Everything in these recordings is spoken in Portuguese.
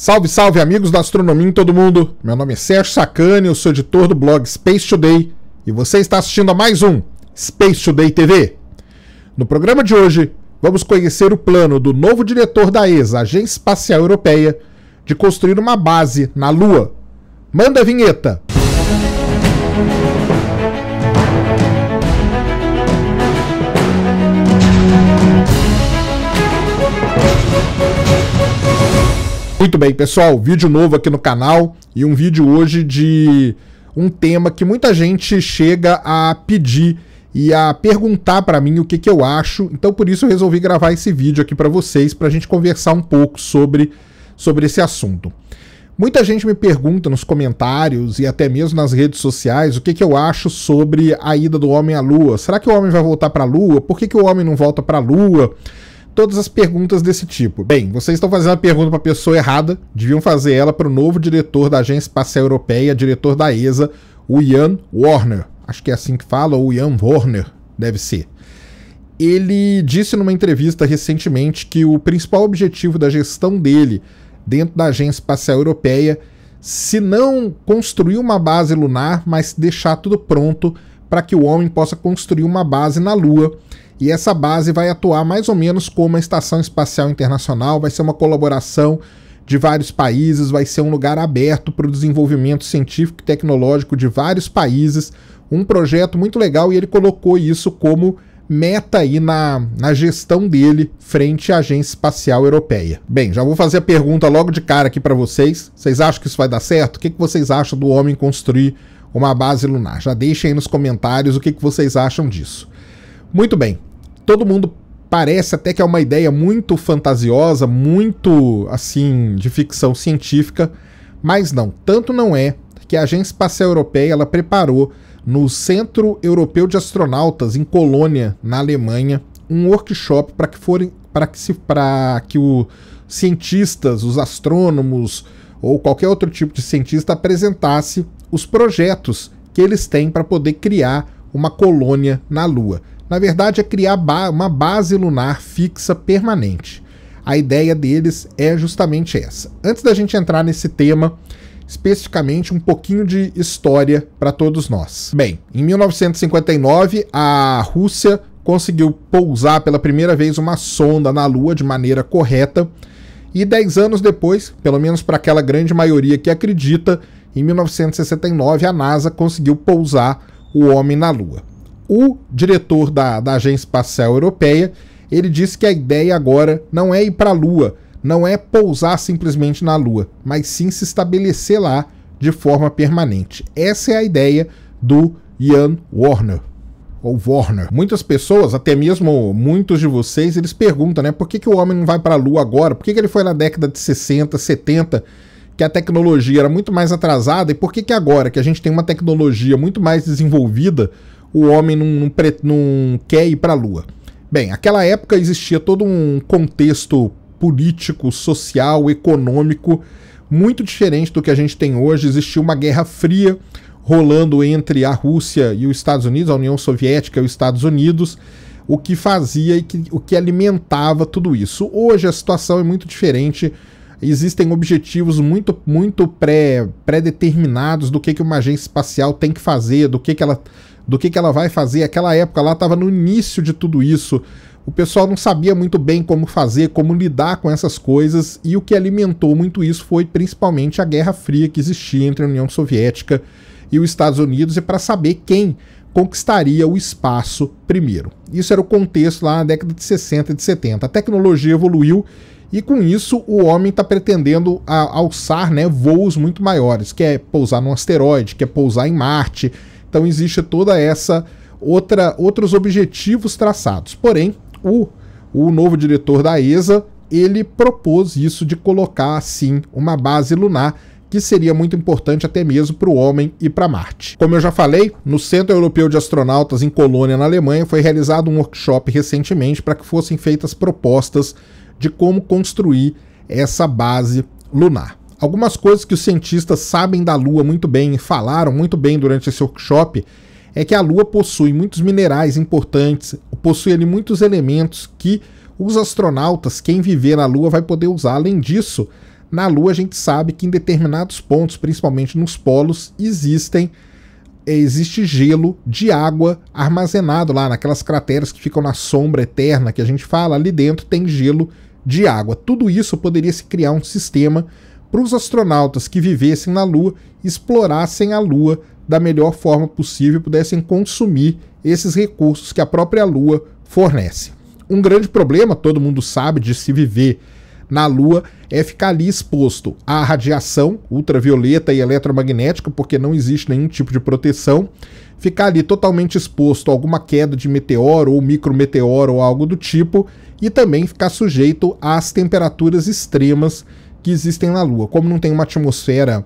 Salve, salve, amigos da astronomia e todo mundo. Meu nome é Sérgio Sacani, eu sou editor do blog Space Today e você está assistindo a mais um Space Today TV. No programa de hoje, vamos conhecer o plano do novo diretor da ESA, Agência Espacial Europeia, de construir uma base na Lua. Manda a vinheta. Muito bem, pessoal, vídeo novo aqui no canal e um vídeo hoje de um tema que muita gente chega a pedir e a perguntar para mim o que, que eu acho. Então, por isso eu resolvi gravar esse vídeo aqui para vocês para a gente conversar um pouco sobre sobre esse assunto. Muita gente me pergunta nos comentários e até mesmo nas redes sociais o que, que eu acho sobre a ida do homem à lua. Será que o homem vai voltar para a lua? Por que, que o homem não volta para a lua? todas as perguntas desse tipo. Bem, vocês estão fazendo a pergunta para a pessoa errada, deviam fazer ela para o novo diretor da Agência Espacial Europeia, diretor da ESA, o Ian Warner. Acho que é assim que fala, ou Ian Warner, deve ser. Ele disse numa entrevista recentemente que o principal objetivo da gestão dele dentro da Agência Espacial Europeia, se não construir uma base lunar, mas deixar tudo pronto para que o homem possa construir uma base na Lua e essa base vai atuar mais ou menos como a Estação Espacial Internacional, vai ser uma colaboração de vários países, vai ser um lugar aberto para o desenvolvimento científico e tecnológico de vários países. Um projeto muito legal e ele colocou isso como meta aí na, na gestão dele frente à Agência Espacial Europeia. Bem, já vou fazer a pergunta logo de cara aqui para vocês. Vocês acham que isso vai dar certo? O que, que vocês acham do homem construir uma base lunar? Já deixem aí nos comentários o que, que vocês acham disso. Muito bem, todo mundo parece até que é uma ideia muito fantasiosa, muito assim de ficção científica, mas não, tanto não é que a Agência Espacial Europeia ela preparou no Centro Europeu de Astronautas em Colônia, na Alemanha, um workshop para que forem para que se para que os cientistas, os astrônomos ou qualquer outro tipo de cientista apresentasse os projetos que eles têm para poder criar uma colônia na Lua na verdade é criar ba uma base lunar fixa permanente. A ideia deles é justamente essa. Antes da gente entrar nesse tema, especificamente um pouquinho de história para todos nós. Bem, em 1959, a Rússia conseguiu pousar pela primeira vez uma sonda na Lua de maneira correta. E 10 anos depois, pelo menos para aquela grande maioria que acredita, em 1969 a NASA conseguiu pousar o homem na Lua. O diretor da, da Agência Espacial Europeia, ele disse que a ideia agora não é ir para a Lua, não é pousar simplesmente na Lua, mas sim se estabelecer lá de forma permanente. Essa é a ideia do Ian Warner. Ou Warner. Muitas pessoas, até mesmo muitos de vocês, eles perguntam, né? Por que, que o homem não vai para a Lua agora? Por que, que ele foi na década de 60, 70, que a tecnologia era muito mais atrasada? E por que, que agora, que a gente tem uma tecnologia muito mais desenvolvida, o homem não, não, não quer ir para a Lua. Bem, naquela época existia todo um contexto político, social, econômico muito diferente do que a gente tem hoje. Existia uma guerra fria rolando entre a Rússia e os Estados Unidos, a União Soviética e os Estados Unidos, o que fazia e que, o que alimentava tudo isso. Hoje a situação é muito diferente. Existem objetivos muito muito pré-determinados pré do que, que uma agência espacial tem que fazer, do que, que ela do que, que ela vai fazer. Aquela época lá estava no início de tudo isso. O pessoal não sabia muito bem como fazer, como lidar com essas coisas, e o que alimentou muito isso foi principalmente a Guerra Fria que existia entre a União Soviética e os Estados Unidos, e para saber quem conquistaria o espaço primeiro. Isso era o contexto lá na década de 60 e de 70. A tecnologia evoluiu e com isso o homem está pretendendo alçar né, voos muito maiores, quer pousar num asteroide, quer pousar em Marte, então existe toda essa outra outros objetivos traçados. Porém, o, o novo diretor da ESA, ele propôs isso de colocar assim uma base lunar que seria muito importante até mesmo para o homem e para Marte. Como eu já falei, no Centro Europeu de Astronautas em Colônia, na Alemanha, foi realizado um workshop recentemente para que fossem feitas propostas de como construir essa base lunar. Algumas coisas que os cientistas sabem da Lua muito bem e falaram muito bem durante esse workshop é que a Lua possui muitos minerais importantes, possui ali muitos elementos que os astronautas, quem viver na Lua, vai poder usar. Além disso, na Lua a gente sabe que em determinados pontos, principalmente nos polos, existem é, existe gelo de água armazenado lá naquelas crateras que ficam na sombra eterna que a gente fala, ali dentro tem gelo de água. Tudo isso poderia se criar um sistema para os astronautas que vivessem na Lua explorassem a Lua da melhor forma possível e pudessem consumir esses recursos que a própria Lua fornece. Um grande problema, todo mundo sabe, de se viver na Lua é ficar ali exposto à radiação ultravioleta e eletromagnética, porque não existe nenhum tipo de proteção, ficar ali totalmente exposto a alguma queda de meteoro ou micrometeoro ou algo do tipo, e também ficar sujeito às temperaturas extremas que existem na Lua. Como não tem uma atmosfera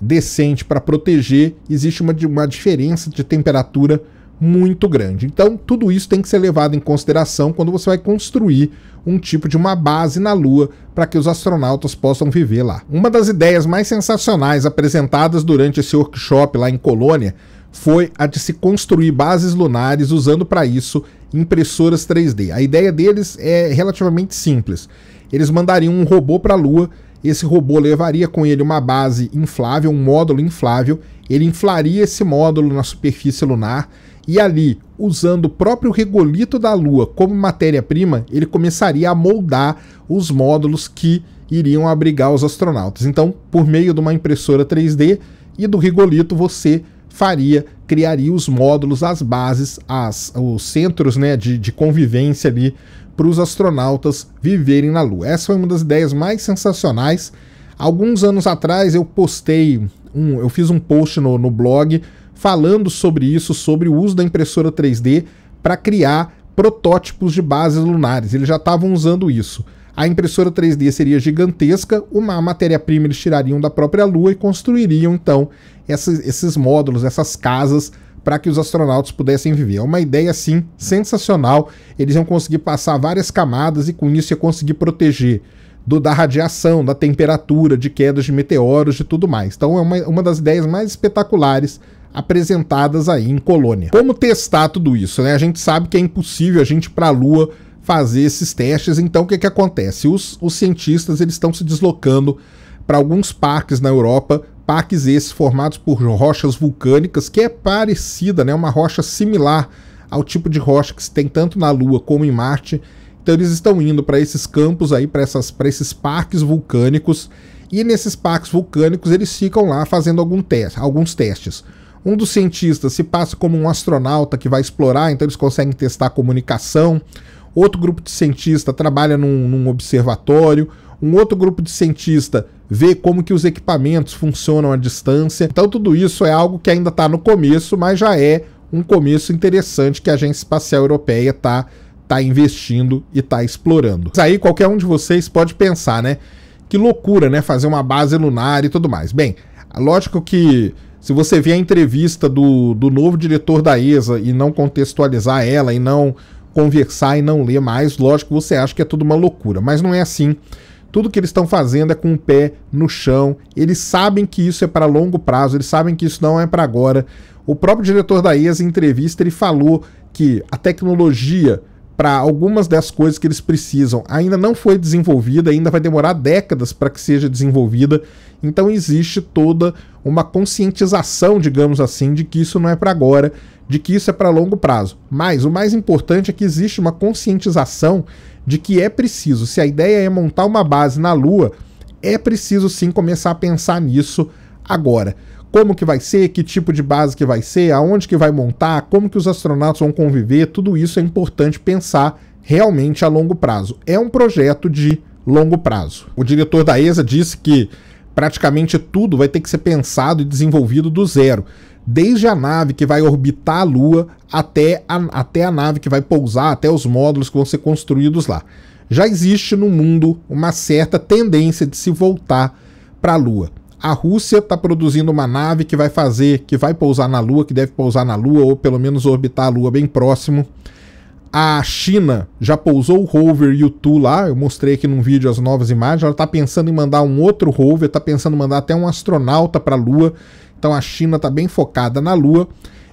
decente para proteger, existe uma, uma diferença de temperatura muito grande. Então, tudo isso tem que ser levado em consideração quando você vai construir um tipo de uma base na Lua para que os astronautas possam viver lá. Uma das ideias mais sensacionais apresentadas durante esse workshop lá em Colônia foi a de se construir bases lunares usando para isso impressoras 3D. A ideia deles é relativamente simples. Eles mandariam um robô para a Lua esse robô levaria com ele uma base inflável, um módulo inflável, ele inflaria esse módulo na superfície lunar e ali, usando o próprio regolito da Lua como matéria-prima, ele começaria a moldar os módulos que iriam abrigar os astronautas. Então, por meio de uma impressora 3D e do regolito, você faria, criaria os módulos, as bases, as, os centros né, de, de convivência ali para os astronautas viverem na Lua. Essa foi uma das ideias mais sensacionais. Alguns anos atrás eu postei, um, eu fiz um post no, no blog falando sobre isso, sobre o uso da impressora 3D para criar protótipos de bases lunares. Eles já estavam usando isso. A impressora 3D seria gigantesca, uma matéria-prima eles tirariam da própria Lua e construiriam então esses, esses módulos, essas casas para que os astronautas pudessem viver. É uma ideia, assim, sensacional. Eles iam conseguir passar várias camadas e com isso ia conseguir proteger do, da radiação, da temperatura, de quedas de meteoros, e tudo mais. Então é uma, uma das ideias mais espetaculares apresentadas aí em colônia. Como testar tudo isso? Né? A gente sabe que é impossível a gente para a Lua fazer esses testes, então o que, que acontece? Os, os cientistas eles estão se deslocando para alguns parques na Europa Parques esses formados por rochas vulcânicas, que é parecida, né, uma rocha similar ao tipo de rocha que se tem tanto na Lua como em Marte. Então eles estão indo para esses campos aí, para esses parques vulcânicos, e nesses parques vulcânicos eles ficam lá fazendo algum teste, alguns testes. Um dos cientistas se passa como um astronauta que vai explorar, então eles conseguem testar a comunicação. Outro grupo de cientistas trabalha num, num observatório um outro grupo de cientista ver como que os equipamentos funcionam à distância. Então tudo isso é algo que ainda está no começo, mas já é um começo interessante que a Agência Espacial Europeia está tá investindo e está explorando. Mas aí qualquer um de vocês pode pensar, né? Que loucura, né? Fazer uma base lunar e tudo mais. Bem, lógico que se você vê a entrevista do, do novo diretor da ESA e não contextualizar ela e não conversar e não ler mais, lógico que você acha que é tudo uma loucura, mas não é assim. Tudo que eles estão fazendo é com o pé no chão. Eles sabem que isso é para longo prazo, eles sabem que isso não é para agora. O próprio diretor da ias em entrevista, ele falou que a tecnologia para algumas das coisas que eles precisam ainda não foi desenvolvida, ainda vai demorar décadas para que seja desenvolvida. Então existe toda uma conscientização, digamos assim, de que isso não é para agora, de que isso é para longo prazo. Mas o mais importante é que existe uma conscientização de que é preciso, se a ideia é montar uma base na Lua, é preciso sim começar a pensar nisso agora como que vai ser, que tipo de base que vai ser, aonde que vai montar, como que os astronautas vão conviver, tudo isso é importante pensar realmente a longo prazo. É um projeto de longo prazo. O diretor da ESA disse que praticamente tudo vai ter que ser pensado e desenvolvido do zero, desde a nave que vai orbitar a Lua até a, até a nave que vai pousar, até os módulos que vão ser construídos lá. Já existe no mundo uma certa tendência de se voltar para a Lua a Rússia está produzindo uma nave que vai fazer, que vai pousar na Lua, que deve pousar na Lua, ou pelo menos orbitar a Lua bem próximo. A China já pousou o rover Yutu lá, eu mostrei aqui num vídeo as novas imagens. Ela está pensando em mandar um outro rover, está pensando em mandar até um astronauta para a Lua. Então a China está bem focada na Lua.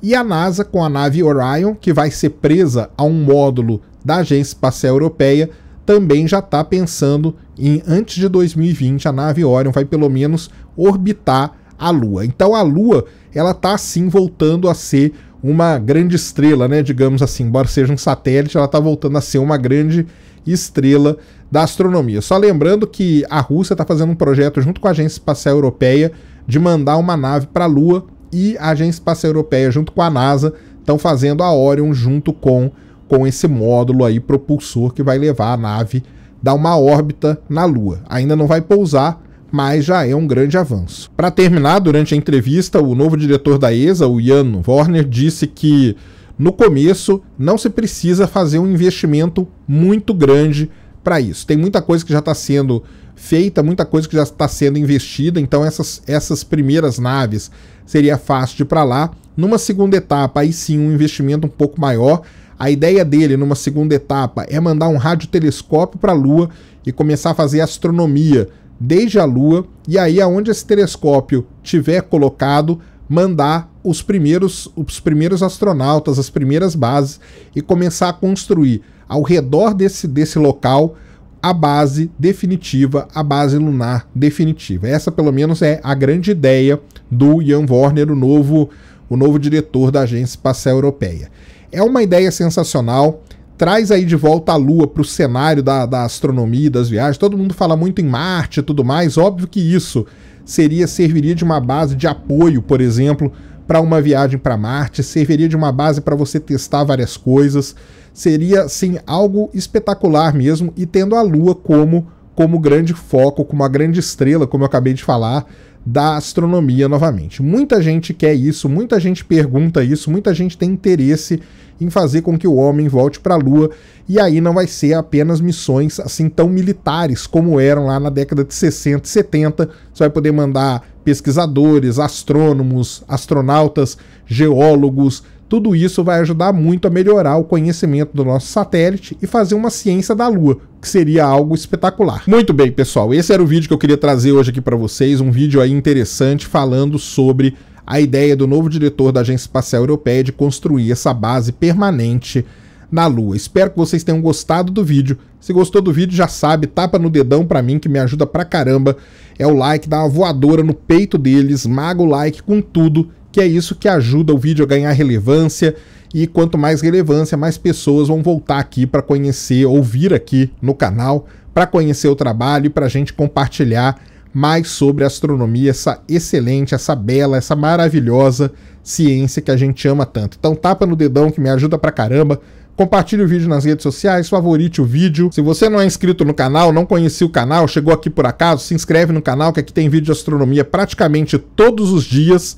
E a NASA com a nave Orion, que vai ser presa a um módulo da Agência Espacial Europeia, também já está pensando em, antes de 2020, a nave Orion vai pelo menos orbitar a Lua. Então a Lua, ela tá sim voltando a ser uma grande estrela, né? Digamos assim, embora seja um satélite, ela tá voltando a ser uma grande estrela da astronomia. Só lembrando que a Rússia está fazendo um projeto junto com a Agência Espacial Europeia de mandar uma nave para a Lua e a Agência Espacial Europeia junto com a NASA estão fazendo a Orion junto com com esse módulo aí propulsor que vai levar a nave dar uma órbita na Lua. Ainda não vai pousar, mas já é um grande avanço. Para terminar, durante a entrevista, o novo diretor da ESA, o Ian Warner, disse que no começo não se precisa fazer um investimento muito grande para isso. Tem muita coisa que já está sendo feita, muita coisa que já está sendo investida, então essas, essas primeiras naves seria fácil de ir para lá. Numa segunda etapa, aí sim um investimento um pouco maior, a ideia dele, numa segunda etapa, é mandar um radiotelescópio para a Lua e começar a fazer astronomia desde a Lua, e aí aonde esse telescópio tiver colocado, mandar os primeiros, os primeiros astronautas, as primeiras bases e começar a construir ao redor desse, desse local a base definitiva, a base lunar definitiva. Essa pelo menos é a grande ideia do Ian Warner, o novo, o novo diretor da Agência Espacial Europeia. É uma ideia sensacional. Traz aí de volta a Lua para o cenário da, da astronomia, das viagens. Todo mundo fala muito em Marte e tudo mais. Óbvio que isso seria serviria de uma base de apoio, por exemplo, para uma viagem para Marte, serviria de uma base para você testar várias coisas, seria sim algo espetacular mesmo e tendo a Lua como como grande foco, como a grande estrela, como eu acabei de falar, da astronomia novamente. Muita gente quer isso, muita gente pergunta isso, muita gente tem interesse em fazer com que o homem volte para a Lua, e aí não vai ser apenas missões assim tão militares como eram lá na década de 60 e 70. Você vai poder mandar pesquisadores, astrônomos, astronautas, geólogos, tudo isso vai ajudar muito a melhorar o conhecimento do nosso satélite e fazer uma ciência da Lua, que seria algo espetacular. Muito bem, pessoal, esse era o vídeo que eu queria trazer hoje aqui para vocês, um vídeo aí interessante falando sobre a ideia do novo diretor da Agência Espacial Europeia de construir essa base permanente na Lua. Espero que vocês tenham gostado do vídeo. Se gostou do vídeo, já sabe, tapa no dedão para mim que me ajuda pra caramba. É o like, dá uma voadora no peito dele, esmaga o like com tudo que é isso que ajuda o vídeo a ganhar relevância. E quanto mais relevância, mais pessoas vão voltar aqui para conhecer, ouvir aqui no canal, para conhecer o trabalho e para a gente compartilhar mais sobre astronomia, essa excelente, essa bela, essa maravilhosa ciência que a gente ama tanto. Então tapa no dedão que me ajuda pra caramba. Compartilhe o vídeo nas redes sociais, favorite o vídeo. Se você não é inscrito no canal, não conhecia o canal, chegou aqui por acaso, se inscreve no canal que aqui tem vídeo de astronomia praticamente todos os dias.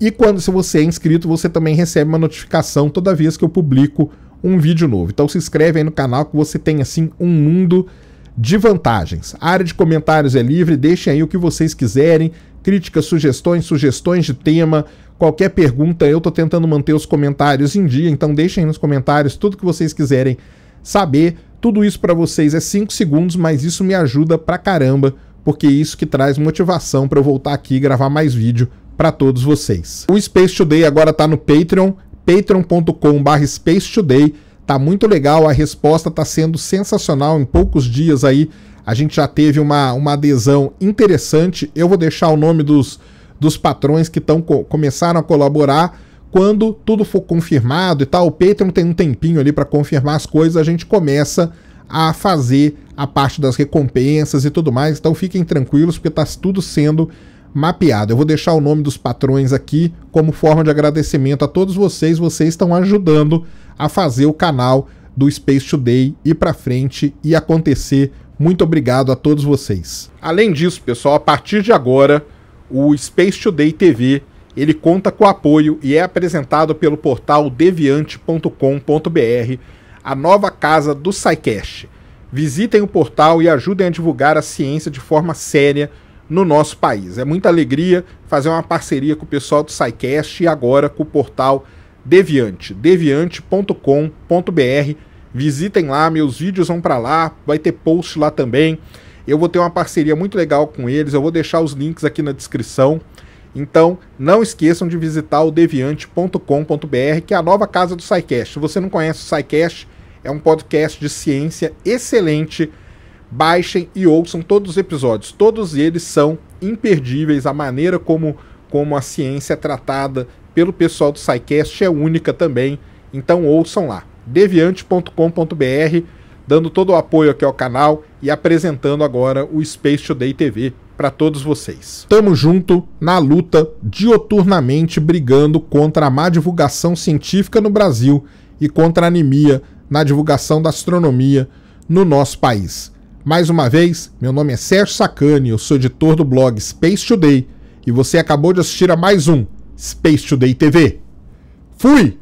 E quando se você é inscrito, você também recebe uma notificação toda vez que eu publico um vídeo novo. Então se inscreve aí no canal que você tem assim um mundo de vantagens. A área de comentários é livre, deixem aí o que vocês quiserem, críticas, sugestões, sugestões de tema, qualquer pergunta. Eu estou tentando manter os comentários em dia, então deixem nos comentários tudo que vocês quiserem saber. Tudo isso para vocês é 5 segundos, mas isso me ajuda pra caramba, porque é isso que traz motivação para eu voltar aqui e gravar mais vídeo para todos vocês. O Space Today agora está no Patreon, patreon.com.br Space Today. Tá muito legal, a resposta está sendo sensacional. Em poucos dias aí a gente já teve uma, uma adesão interessante. Eu vou deixar o nome dos, dos patrões que tão, começaram a colaborar. Quando tudo for confirmado e tal, o Patreon tem um tempinho ali para confirmar as coisas, a gente começa a fazer a parte das recompensas e tudo mais. Então fiquem tranquilos, porque está tudo sendo mapeado. Eu vou deixar o nome dos patrões aqui como forma de agradecimento a todos vocês. Vocês estão ajudando a fazer o canal do Space Today ir para frente e acontecer. Muito obrigado a todos vocês. Além disso, pessoal, a partir de agora, o Space Today TV ele conta com apoio e é apresentado pelo portal deviante.com.br, a nova casa do SciCast. Visitem o portal e ajudem a divulgar a ciência de forma séria no nosso país. É muita alegria fazer uma parceria com o pessoal do SciCast e agora com o portal Deviante, deviante.com.br. Visitem lá, meus vídeos vão para lá, vai ter post lá também. Eu vou ter uma parceria muito legal com eles, eu vou deixar os links aqui na descrição. Então, não esqueçam de visitar o deviante.com.br, que é a nova casa do SciCast. Se você não conhece o SciCast, é um podcast de ciência excelente baixem e ouçam todos os episódios. Todos eles são imperdíveis. A maneira como, como a ciência é tratada pelo pessoal do SciCast é única também. Então ouçam lá. deviante.com.br, dando todo o apoio aqui ao canal e apresentando agora o Space Today TV para todos vocês. Tamo junto na luta, dioturnamente brigando contra a má divulgação científica no Brasil e contra a anemia na divulgação da astronomia no nosso país. Mais uma vez, meu nome é Sérgio Sacani, eu sou editor do blog Space Today e você acabou de assistir a mais um Space Today TV. Fui!